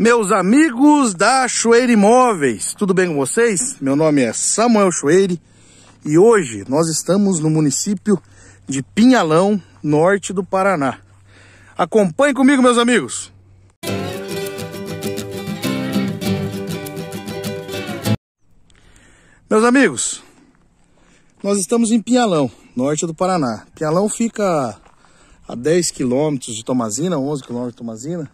Meus amigos da Choeira Imóveis, tudo bem com vocês? Meu nome é Samuel Choeire e hoje nós estamos no município de Pinhalão, norte do Paraná. Acompanhe comigo, meus amigos! Meus amigos, nós estamos em Pinhalão, norte do Paraná. Pinhalão fica a 10 quilômetros de Tomazina, 11 quilômetros de Tomazina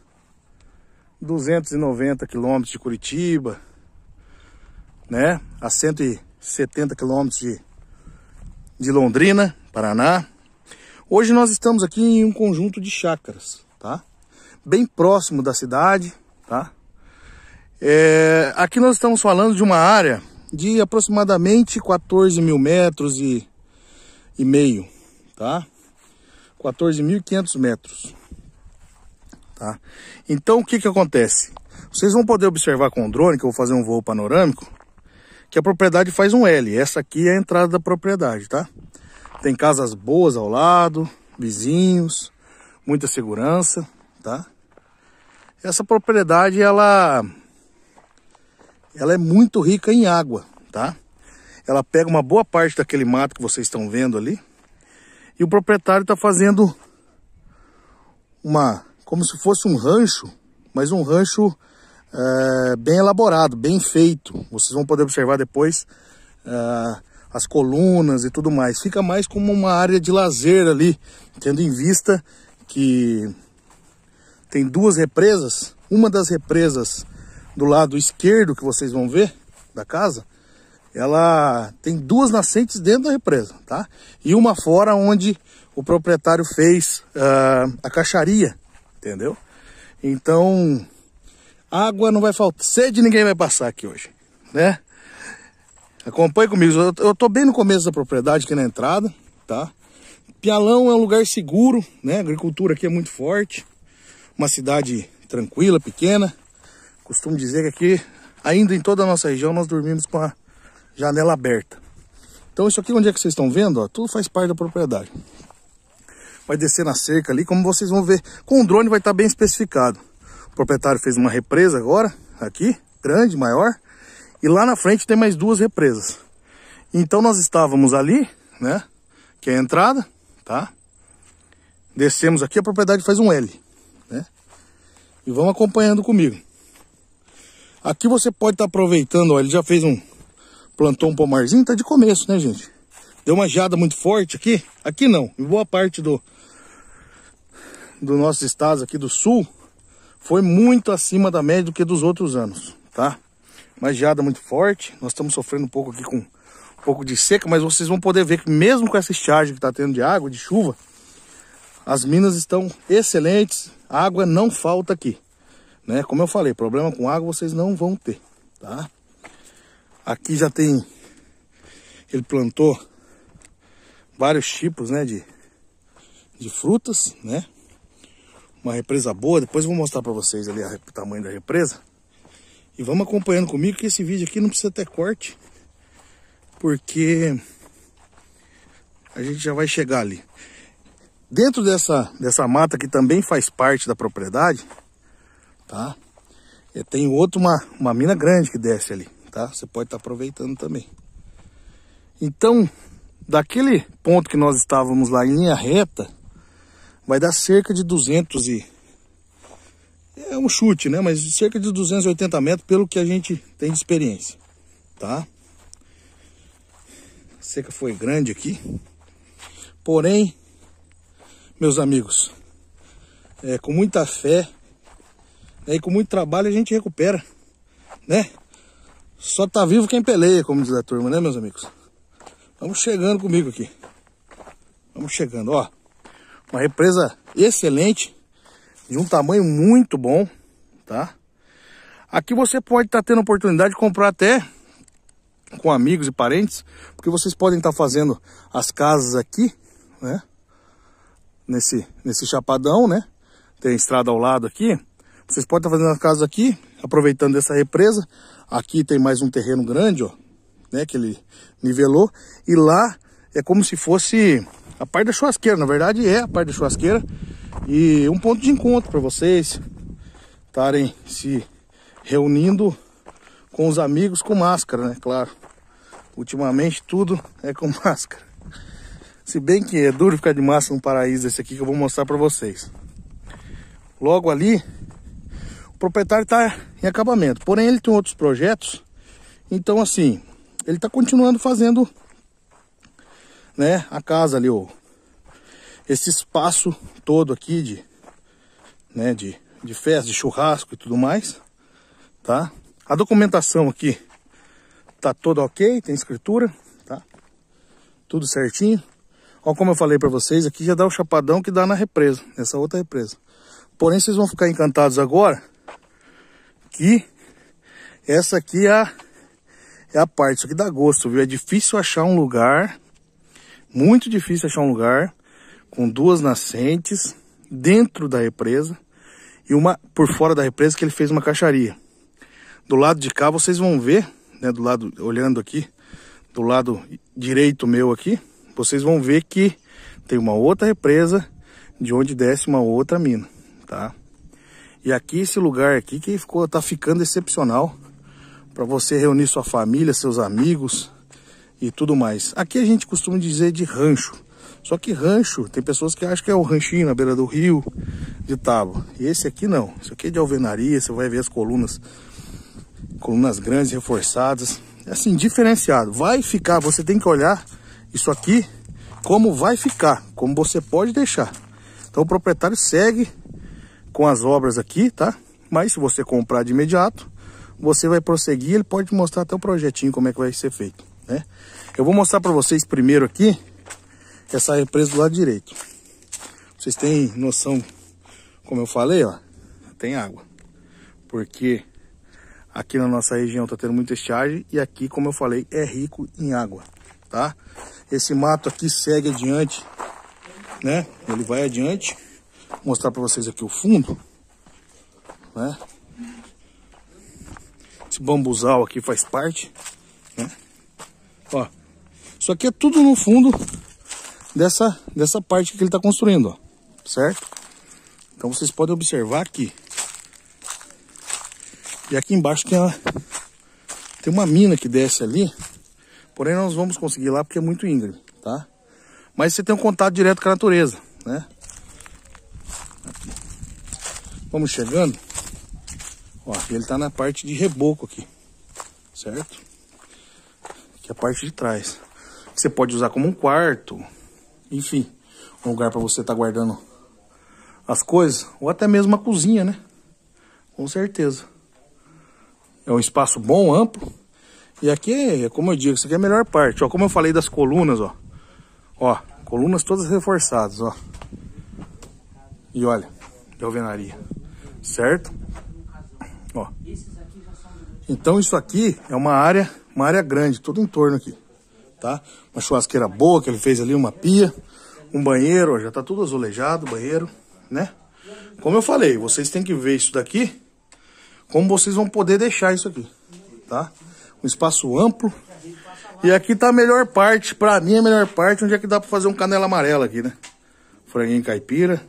290 quilômetros de Curitiba, né? A 170 quilômetros de, de Londrina, Paraná. Hoje nós estamos aqui em um conjunto de chácaras, tá? Bem próximo da cidade, tá? É, aqui nós estamos falando de uma área de aproximadamente 14 mil metros e, e meio, tá? 14.500 metros. Tá? Então o que, que acontece? Vocês vão poder observar com o drone, que eu vou fazer um voo panorâmico, que a propriedade faz um L. Essa aqui é a entrada da propriedade, tá? Tem casas boas ao lado, vizinhos, muita segurança, tá? Essa propriedade, ela, ela é muito rica em água, tá? Ela pega uma boa parte daquele mato que vocês estão vendo ali. E o proprietário está fazendo uma como se fosse um rancho, mas um rancho é, bem elaborado, bem feito. Vocês vão poder observar depois é, as colunas e tudo mais. Fica mais como uma área de lazer ali, tendo em vista que tem duas represas. Uma das represas do lado esquerdo que vocês vão ver da casa, ela tem duas nascentes dentro da represa, tá? E uma fora onde o proprietário fez uh, a caixaria entendeu? Então, água não vai faltar, sede ninguém vai passar aqui hoje, né? Acompanhe comigo, eu, tô bem no começo da propriedade, aqui na entrada, tá? Pialão é um lugar seguro, né? A agricultura aqui é muito forte, uma cidade tranquila, pequena. Costumo dizer que aqui, ainda em toda a nossa região, nós dormimos com a janela aberta. Então isso aqui, onde é que vocês estão vendo, ó, tudo faz parte da propriedade vai descer na cerca ali, como vocês vão ver, com o drone vai estar bem especificado. O proprietário fez uma represa agora, aqui, grande, maior, e lá na frente tem mais duas represas. Então nós estávamos ali, né, que é a entrada, tá? Descemos aqui, a propriedade faz um L, né? E vão acompanhando comigo. Aqui você pode estar tá aproveitando, ó, ele já fez um, plantou um pomarzinho, tá de começo, né, gente? Deu uma geada muito forte aqui. Aqui não, em boa parte do, do nosso estado aqui do sul foi muito acima da média do que dos outros anos, tá? Mas geada muito forte, nós estamos sofrendo um pouco aqui com um pouco de seca, mas vocês vão poder ver que mesmo com essa estiagem que está tendo de água, de chuva, as minas estão excelentes, água não falta aqui, né? Como eu falei, problema com água vocês não vão ter, tá? Aqui já tem, ele plantou vários tipos, né, de, de frutas, né? uma represa boa. Depois vou mostrar para vocês ali o tamanho da represa. E vamos acompanhando comigo que esse vídeo aqui não precisa ter corte. Porque a gente já vai chegar ali. Dentro dessa, dessa mata que também faz parte da propriedade, tá? E é, tem outra, uma, uma mina grande que desce ali, tá? Você pode estar tá aproveitando também. Então, daquele ponto que nós estávamos lá em linha reta, vai dar cerca de 200 e é um chute, né? Mas cerca de 280 metros pelo que a gente tem de experiência, tá? A seca foi grande aqui. Porém, meus amigos, é, com muita fé né, e com muito trabalho a gente recupera, né? Só tá vivo quem peleia, como diz a turma, né, meus amigos? Vamos chegando comigo aqui. Vamos chegando, ó. Uma represa excelente, de um tamanho muito bom, tá? Aqui você pode estar tá tendo oportunidade de comprar até com amigos e parentes, porque vocês podem estar tá fazendo as casas aqui, né? Nesse, nesse chapadão, né? Tem a estrada ao lado aqui. Vocês podem estar tá fazendo as casas aqui, aproveitando dessa represa. Aqui tem mais um terreno grande, ó, né? Que ele nivelou. E lá é como se fosse a parte da churrasqueira, na verdade é a parte da churrasqueira e um ponto de encontro para vocês estarem se reunindo com os amigos com máscara, né? Claro, ultimamente tudo é com máscara. Se bem que é duro ficar de máscara no paraíso esse aqui que eu vou mostrar para vocês. Logo ali, o proprietário está em acabamento, porém ele tem outros projetos, então assim, ele está continuando fazendo né, a casa ali, ó. Esse espaço todo aqui de, né, de, de festa, de churrasco e tudo mais, tá? A documentação aqui tá toda ok, tem escritura, tá? Tudo certinho. Ó, como eu falei para vocês, aqui já dá o chapadão que dá na represa, nessa outra represa. Porém, vocês vão ficar encantados agora que essa aqui é a, é a parte, isso aqui dá gosto, viu? É difícil achar um lugar muito difícil achar um lugar com duas nascentes dentro da represa e uma por fora da represa que ele fez uma caixaria. Do lado de cá vocês vão ver, né, do lado olhando aqui, do lado direito meu aqui, vocês vão ver que tem uma outra represa de onde desce uma outra mina, tá? E aqui esse lugar aqui que ficou tá ficando excepcional para você reunir sua família, seus amigos, e tudo mais. Aqui a gente costuma dizer de rancho. Só que rancho, tem pessoas que acham que é o ranchinho na beira do rio, de tábua. E esse aqui não. Isso aqui é de alvenaria, você vai ver as colunas, colunas grandes, reforçadas. É assim, diferenciado. Vai ficar, você tem que olhar isso aqui, como vai ficar, como você pode deixar. Então o proprietário segue com as obras aqui, tá? Mas se você comprar de imediato, você vai prosseguir, ele pode mostrar até o projetinho como é que vai ser feito né? Eu vou mostrar para vocês primeiro aqui essa represa do lado direito. Vocês têm noção, como eu falei, ó, tem água. Porque aqui na nossa região tá tendo muita estiagem e aqui, como eu falei, é rico em água, tá? Esse mato aqui segue adiante, né? Ele vai adiante. Vou mostrar para vocês aqui o fundo, né? Esse bambuzal aqui faz parte, né? Isso aqui é tudo no fundo dessa, dessa parte que ele está construindo, ó, certo? Então vocês podem observar aqui. E aqui embaixo tem, tem uma mina que desce ali. Porém, nós vamos conseguir lá porque é muito íngreme, tá? Mas você tem um contato direto com a natureza, né? Aqui. Vamos chegando. Ó, ele está na parte de reboco aqui, certo? Que é a parte de trás. Você pode usar como um quarto. Enfim, um lugar para você estar tá guardando as coisas. Ou até mesmo uma cozinha, né? Com certeza. É um espaço bom, amplo. E aqui, é como eu digo, isso aqui é a melhor parte. Ó, como eu falei das colunas, ó. Ó, colunas todas reforçadas, ó. E olha, de alvenaria. Certo? Ó. Então isso aqui é uma área, uma área grande, todo em torno aqui tá? Uma churrasqueira boa que ele fez ali, uma pia, um banheiro, ó, já tá tudo azulejado, banheiro, né? Como eu falei, vocês têm que ver isso daqui, como vocês vão poder deixar isso aqui, tá? Um espaço amplo. E aqui tá a melhor parte, pra mim é a melhor parte, onde é que dá pra fazer um canela amarela aqui, né? Franguinho caipira.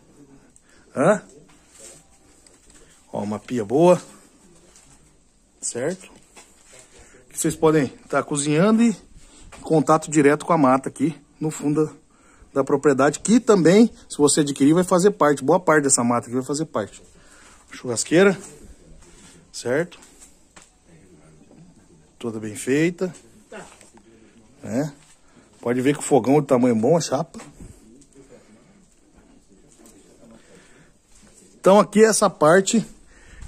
Hã? Ó, uma pia boa. Certo? Que vocês podem estar tá cozinhando e contato direto com a mata aqui no fundo da, da propriedade, que também, se você adquirir, vai fazer parte, boa parte dessa mata aqui vai fazer parte. Churrasqueira, certo? Toda bem feita. Né? Pode ver que o fogão é de tamanho bom, a chapa. Então aqui é essa parte,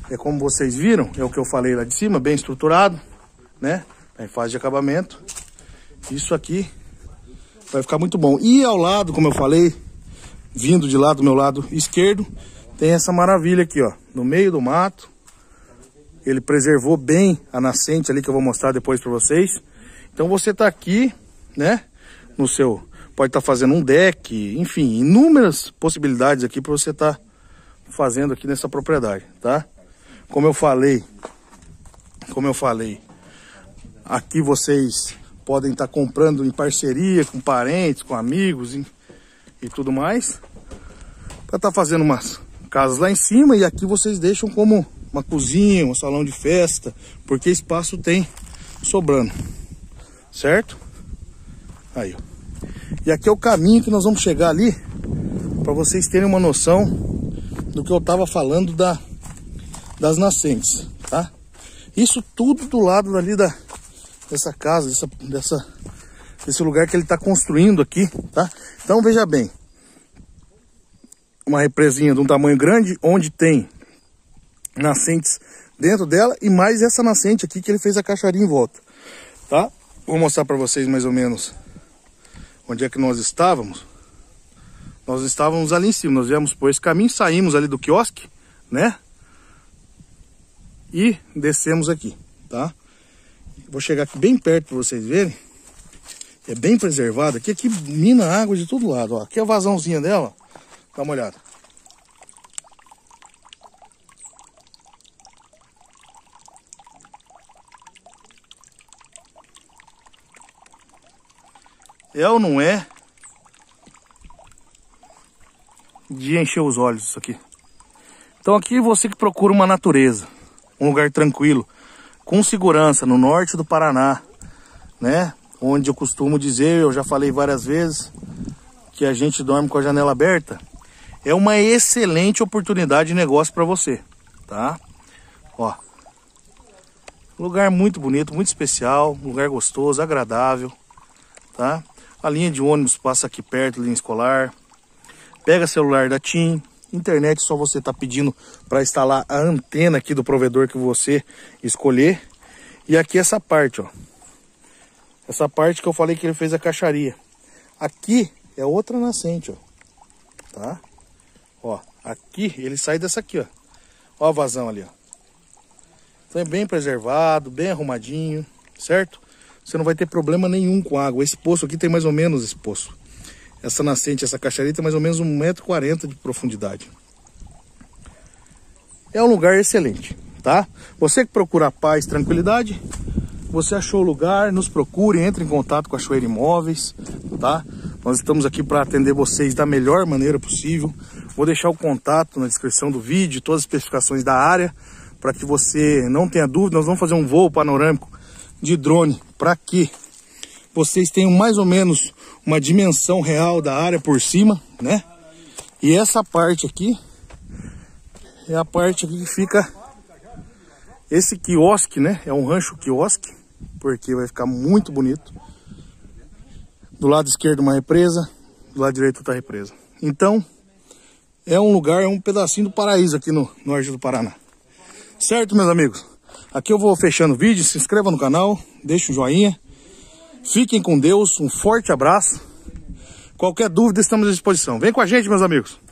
é como vocês viram, é o que eu falei lá de cima, bem estruturado, né? em fase de acabamento. Isso aqui vai ficar muito bom. E ao lado, como eu falei, vindo de lá do meu lado esquerdo, tem essa maravilha aqui, ó. No meio do mato. Ele preservou bem a nascente ali, que eu vou mostrar depois para vocês. Então você tá aqui, né? No seu... Pode estar tá fazendo um deck, enfim, inúmeras possibilidades aqui para você estar tá fazendo aqui nessa propriedade, tá? Como eu falei, como eu falei, aqui vocês podem estar tá comprando em parceria com parentes, com amigos e, e tudo mais. Para estar tá fazendo umas casas lá em cima e aqui vocês deixam como uma cozinha, um salão de festa, porque espaço tem sobrando, certo? Aí, ó. E aqui é o caminho que nós vamos chegar ali, para vocês terem uma noção do que eu estava falando da, das nascentes, tá? Isso tudo do lado ali da, dessa casa, dessa, dessa, desse lugar que ele está construindo aqui, tá? Então veja bem, uma represinha de um tamanho grande, onde tem nascentes dentro dela e mais essa nascente aqui que ele fez a caixaria em volta, tá? Vou mostrar para vocês mais ou menos onde é que nós estávamos. Nós estávamos ali em cima, nós viemos por esse caminho, saímos ali do quiosque, né? E descemos aqui, tá? Vou chegar aqui bem perto para vocês verem. É bem preservado aqui. Aqui mina água de todo lado. Ó. Aqui é a vazãozinha dela. Dá uma olhada. É ou não é? De encher os olhos isso aqui. Então aqui você que procura uma natureza. Um lugar tranquilo com segurança no norte do Paraná, né? Onde eu costumo dizer, eu já falei várias vezes, que a gente dorme com a janela aberta. É uma excelente oportunidade de negócio para você, tá? Ó. Lugar muito bonito, muito especial, lugar gostoso, agradável, tá? A linha de ônibus passa aqui perto, linha escolar. Pega celular da TIM, internet, só você está pedindo para instalar a antena aqui do provedor que você escolher. E aqui essa parte, ó. Essa parte que eu falei que ele fez a caixaria. Aqui é outra nascente, ó. Tá? Ó, aqui ele sai dessa aqui, ó. Ó a vazão ali, ó. Então é bem preservado, bem arrumadinho, certo? Você não vai ter problema nenhum com água. Esse poço aqui tem mais ou menos esse poço. Essa nascente, essa caixaria tem mais ou menos 1,40m de profundidade. É um lugar excelente, tá? Você que procura paz, tranquilidade, você achou o lugar, nos procure, entre em contato com a Choeira Imóveis, tá? Nós estamos aqui para atender vocês da melhor maneira possível. Vou deixar o contato na descrição do vídeo, todas as especificações da área, para que você não tenha dúvida. Nós vamos fazer um voo panorâmico de drone para aqui, vocês tenham mais ou menos uma dimensão real da área por cima, né? E essa parte aqui é a parte aqui que fica esse quiosque, né? É um rancho quiosque, porque vai ficar muito bonito. Do lado esquerdo uma represa, do lado direito outra represa. Então, é um lugar, é um pedacinho do paraíso aqui no norte do Paraná. Certo, meus amigos? Aqui eu vou fechando o vídeo, se inscreva no canal, deixa um joinha. Fiquem com Deus, um forte abraço. Qualquer dúvida, estamos à disposição. Vem com a gente, meus amigos.